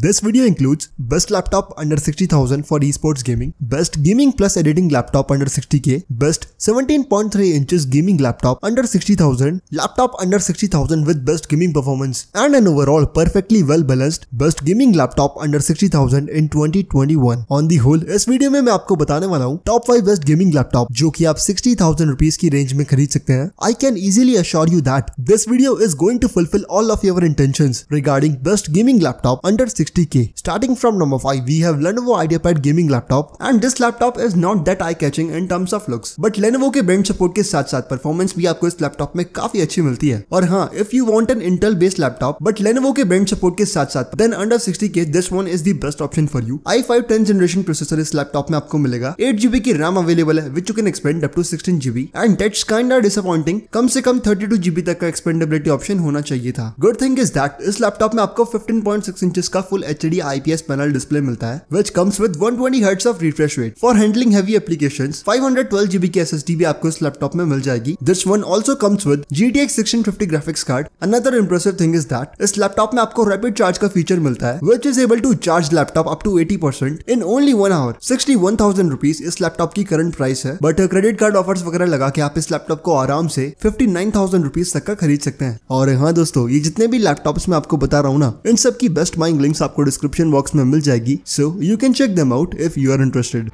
This video includes best laptop under 60,000 for esports gaming, best gaming plus editing laptop under 60k, best 17.3 inches gaming laptop under 60,000, laptop under 60,000 with best gaming performance, and an overall perfectly well balanced best gaming laptop under 60,000 in 2021. On the whole, इस video में मैं आपको बताने वाला हूँ top five best gaming laptop जो कि आप 60,000 रुपीस की रेंज में खरीद सकते हैं I can easily assure you that this video is going to fulfil all of your intention regarding best gaming laptop under 60k. Starting from number 5, we have Lenovo IdeaPad gaming laptop and this laptop is not that eye-catching in terms of looks but Lenovo के brand support के साथ साथ performance भी आपको इस laptop में काफी अच्छी मिलती है और हाँ if you want an Intel based laptop but Lenovo के ब्रांड सपोर्ट के साथ साथ then under 60k this one is the best option for you i five ten generation processor इस लैपटॉप में आपको मिलेगा एट जीबी की रैम अवेलेबल है which you can expand up to sixteen GB and that's kind disappointing कम से कम thirty two GB तक का एक्सपेंडेबिलिटी ऑप्शन होना चाहिए था गुड थिंग इज दैट इस लैपटॉप में आपको फिफ्टीन पॉइंट सिक्स इंचेस का full H D I P S panel display मिलता है which comes with one twenty hertz of refresh rate for handling heavy application five hundred twelve GB की S S D भी आपको इस laptop में मिल जाएगी this one also comes with G T X sixteen fifty graphics card another impressive thing is that इस laptop में आपको रैपिड चार्ज का फीचर मिलता है which is able to charge laptop up to eighty percent in only one hour sixty one thousand rupees इस laptop की current price है but credit card offer वगैरह लगा के आप इस लैपटॉप को आराम से फिफ्टी नाइन थाउजेंड रुपीज तक का खरीद सकते हैं और हाँ दोस्तों ये जितने भी लैपटॉप्स में आपको बता रहा हूँ ना इन सब की बेस्ट माइंग लिंक लिंक्स आपको डिस्क्रिप्शन बॉक्स में मिल जाएगी so you can check them out if you are interested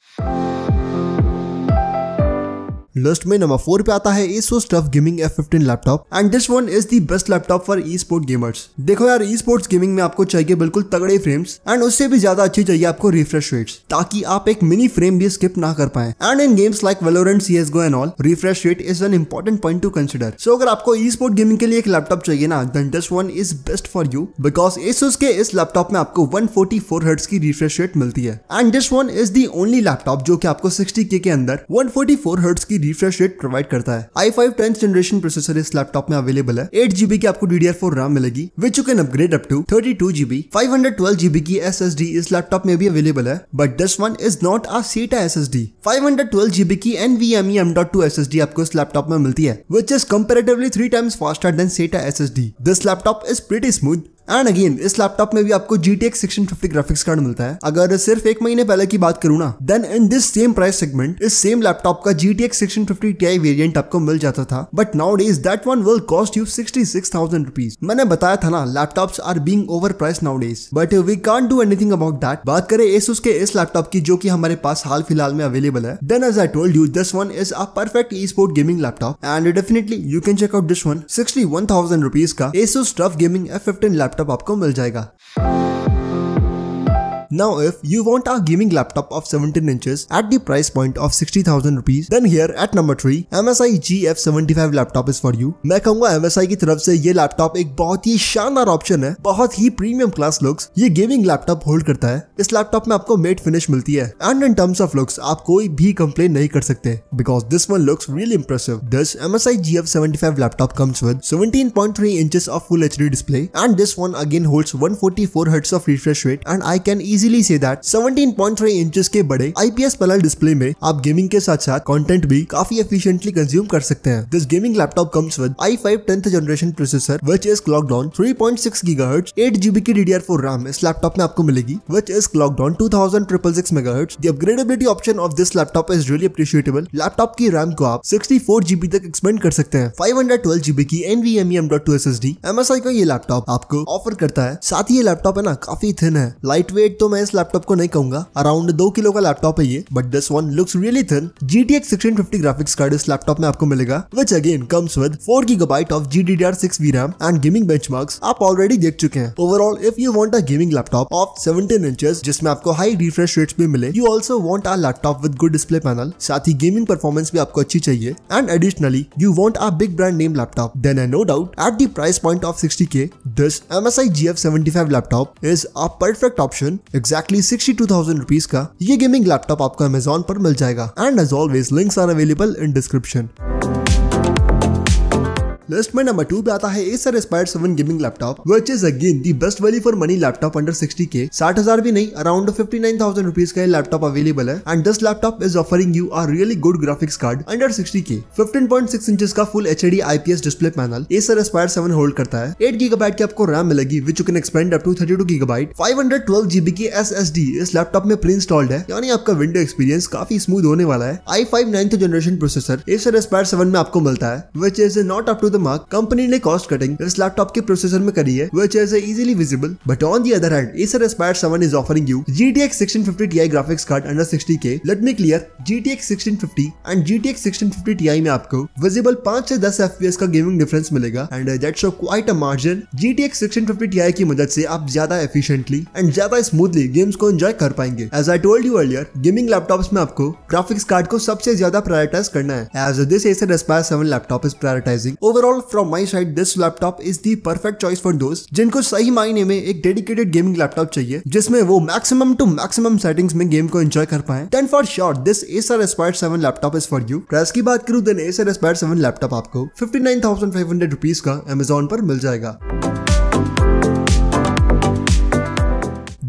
list में नंबर फोर पे आता है Asus TUF gaming F fifteen laptop and this one is the best laptop for E sport gamers देखो यार e sports gaming में आपको चाहिए बिल्कुल तगड़े फ्रेम्स एंड उससे भी ज्यादा अच्छी चाहिए आपको रिफ्रेश रेट्स ताकि आप एक मिनी फ्रेम भी स्किप ना कर पाए and in games like Valorant C S GO and all refresh rate is an important point to consider so अगर आपको ई स्पोर्ट गेमिंग के लिए एक लैपटॉप चाहिए ना then this one is best for you because Asus के इस laptop में आपको वन फोर्टी फोर हर्ट्स की रिफ्रेश रेट मिलती है and this one is the only laptop जो कि आपको सिक्सटी के अंदर वन फोर्टी फोर हर्ट्स की रिफ्रेश रेट प्रोवाइड करता है आई फाइव टेंथ जनरेशन प्रोसेसर इस लैपटॉप में अवेलेबल है एट जीबी की आपको D D DDR four RAM मिलेगी which you can upgrade up to thirty two GB five hundred twelve GB की एस एस डी इस लैपटॉप में भी अवेलेबल है but this one is not a SATA S S D five hundred twelve GB की N V M E M dot two S S D आपको इस laptop में मिलती है which is comparatively three times faster than SATA S S D this laptop is pretty smooth and again इस laptop में भी आपको G T X sixteen fifty graphics card मिलता है अगर सिर्फ एक महीने पहले की बात करूँ ना then in this same price segment इस सेम लैपटॉप का G T X sixteen fifty T I variant आपको मिल जाता था but nowadays that one will cost you sixty six thousand rupees मैंने बताया था ना laptop are being over price nowadays but we can't do anything about that बात करें इस के इस लैपटॉप की जो की हमारे पास हाल फिलहाल में अवेलेबल है then as I told you this one is a perfect e sport gaming laptop and definitely you can check out this one sixty one thousand rupees का Asus TUF gaming F fifteen laptop laptop आपको मिल जाएगा Now if you want a gaming laptop of 17 inches at the price point of 60,000 rupees, then here at number 3 MSI GF75 laptop is for you मैं कहूंगा MSI की तरफ से ये laptop एक बहुत ही शानदार ऑप्शन है बहुत ही प्रीमियम क्लास लुक्स ये गेमिंग लैपटॉप होल्ड करता है इस लैपटॉप में आपको मेट फिनिश मिलती है And in terms of looks, आप कोई भी कंप्लेन नहीं कर सकते because this one looks really impressive this MSI GF75 laptop comes with 17.3 inches of full HD display and this one again holds 144 Hz of refresh rate and I can easily easily से that 17.3 inches के बड़े IPS panel display में आप gaming के साथ साथ content भी काफी एफिशिएंटली कंज्यूम कर सकते हैं this gaming laptop comes with i five tenth generation processor which is clock down three point six gigahertz eight GB की डीडीआर फोर राम इस लैपटॉप में आपको मिलेगी which is clock down to thousand triple six megahertz the upgradability option of this laptop is really appreciatable laptop की RAM को आप sixty four GB तक expand कर सकते हैं फाइव हंड्रेड ट्वेल्व जीबी की N V M M dot two S S D M S I का ये लैपटॉप आपको ऑफर करता है साथ ही ये लैपटॉप है ना काफी थिन है लाइट वेट तो तो मैं इस लैपटॉप को नहीं कहूंगा अराउंड दो किलो का लैपटॉप है ये but this one looks really thin G T X graphics card इस लैपटॉप में आपको मिलेगा which again comes with four gigabyte of G D D and gaming bench आप ऑलरेडी देख चुके हैं overall if you want a gaming laptop of seventeen inches जिसमें आपको हाई रिफ्रेश रेट्स भी मिले you also want a laptop with good display panel साथ ही गेमिंग परफॉर्मेंस भी आपको अच्छी चाहिए and additionally you want a big brand name laptop then I no doubt at the price point of sixty K this M S I G F seventy five laptop is a perfect option exactly sixty two thousand rupees का ये gaming laptop आपको Amazon पर मिल जाएगा and as always links are available in description list में number two पे आता है Acer Aspire seven gaming laptop which is again the best value for money laptop under sixty K साठ हजार भी नहीं around fifty nine thousand rupees का laptop available है and this laptop is offering you are really good graphics card under sixty K fifteen point six inch का full H D I P S display panel Acer Aspire seven hold करता है eight gigabyte की आपको RAM मिलेगी which you can expand up to thirty two gigabyte five hundred twelve GB की S S D इस laptop में preinstalled है यानी आपका विंडो एक्सपीरियंस काफी स्मूथ होने वाला है आई five ninth generation processor Acer Aspire seven में आपको मिलता है which is not up to the दिमाग कंपनी ने कॉस्ट कटिंग इस लैपटॉप के प्रोसेसर में करी है which is easily visible but on the other hand इस Aspire seven is offering you G T X sixteen fifty T I graphics card under sixty K let me clear G T X sixteen fifty and G T X sixteen fifty T I में आपको visible पांच से दस F P S का gaming difference मिलेगा and that show quite a margin G T X sixteen fifty T I की मदद से आप ज्यादा एफिशियंटली एंड ज्यादा स्मूथली गेम्स को एंजॉय कर पाएंगे as I told you earlier gaming laptop में आपको ग्राफिक्स कार्ड को सबसे ज्यादा प्रायोरिटाइज करना है as this Acer Aspire seven laptop is prioritizing overall all from my side this laptop is the perfect choice for दोस्त जिनको सही मायने में एक डेडिकेटेड गेमिंग लैपटॉप चाहिए जिसमें वो मैक्सिमम टू मैक्सिमम सेटिंग्स में गेम को एंजॉय कर पाए then for sure this Acer Aspire seven laptop is for you price की बात करूं then Acer Aspire seven laptop आपको fifty nine thousand five hundred rupees का Amazon पर मिल जाएगा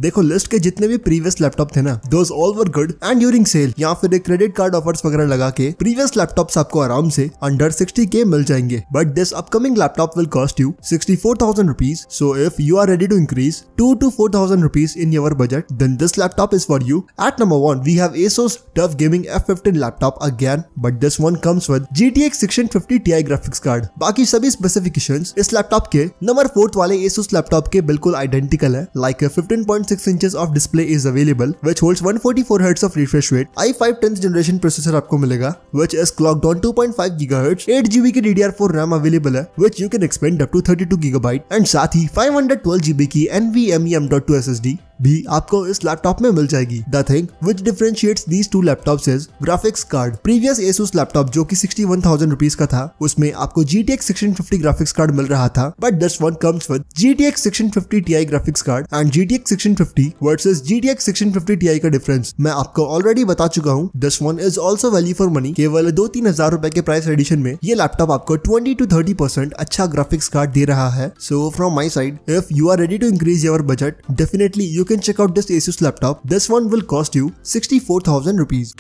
देखो लिस्ट के जितने भी प्रीवियस लैपटॉप थे ना those all were good and during sale या फिर एक क्रेडिट कार्ड ऑफर्स वगैरह लगा के प्रीवियस लैपटॉप आपको आराम से अंडर सिक्सटी के मिल जाएंगे but this upcoming laptop will cost you sixty four thousand rupees so if you are ready to increase to to four thousand rupees in your budget then this laptop is for you at number one we have ASUS Tough Gaming F15 laptop again, but this T comes with GTX 1650 Ti graphics card बाकी सभी specification इस laptop के number fourth वाले ASUS laptop के बिल्कुल identical है like fifteen point 6 inches of display is available which hold 144 hertz of refresh rate I five tenth generation processor आपको मिलेगा which is clock 2.5 gigahertz 8 GB की DDR4 RAM available है which you can expand up to 32 gigabyte and साथ ही 512 GB की NVMe M.2 SSD भी आपको इस लैपटॉप में मिल जाएगी the thing which differentiates these two laptop is graphics card previous ASUS laptop जो की सिक्सटी वन थाउजेंड रुपीज का था उसमें आपको G T X sixteen fifty graphics card मिल रहा था but this one comes with G T X sixteen fifty T I graphics card and G T X sixteen fifty versus G T X sixteen fifty T I का difference मैं आपको already बता चुका हूँ this one is also value for money केवल दो तीन हजार रुपए के प्राइस एडिशन में ये लैपटॉप आपको ट्वेंटी टू थर्टी परसेंट अच्छा ग्राफिक्स कार्ड दे रहा है so from my side if you are ready to increase your budget definitely you you can check out this Asus laptop. This one will cost you 64,000 rupees.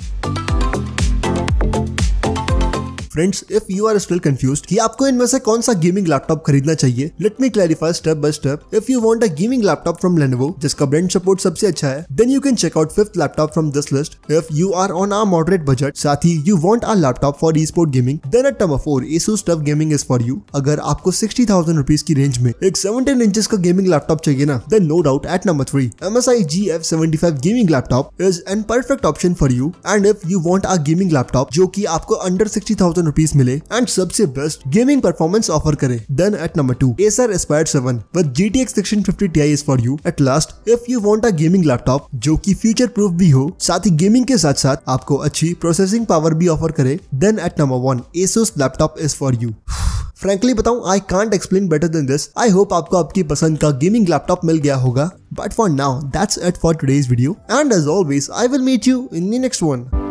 Friends if you are still confuse कि आपको इनमें से कौन सा gaming laptop खरीदना चाहिए let me clarify step by step if you want a gaming laptop from Lenovo जिसका brand support सबसे अच्छा है then you can check out fifth laptop from this list if you are on a moderate budget साथ ही you want a laptop for E sport gaming then a टम four ASUS TUF gaming is for you अगर आपको sixty thousand rupees की range में एक seventeen inches का gaming laptop चाहिए ना then no doubt at number three M S I G F seventy five gaming laptop is an perfect option for you and if you want a gaming laptop जो की आपको under sixty thousand rupees मिले and सबसे best gaming performance offer करे then at number two Acer Aspire seven with G T X sixteen fifty T I is for you at last if you want a gaming laptop जो की future proof भी हो साथ ही gaming के साथ साथ आपको अच्छी प्रोसेसिंग पावर भी ऑफर करे then at number one ASUS laptop is for you frankly बताऊं I can't explain better than this I hope आपको आपकी पसंद का गेमिंग लैपटॉप मिल गया होगा but for now that's it for today's video and as always I will meet you in the next one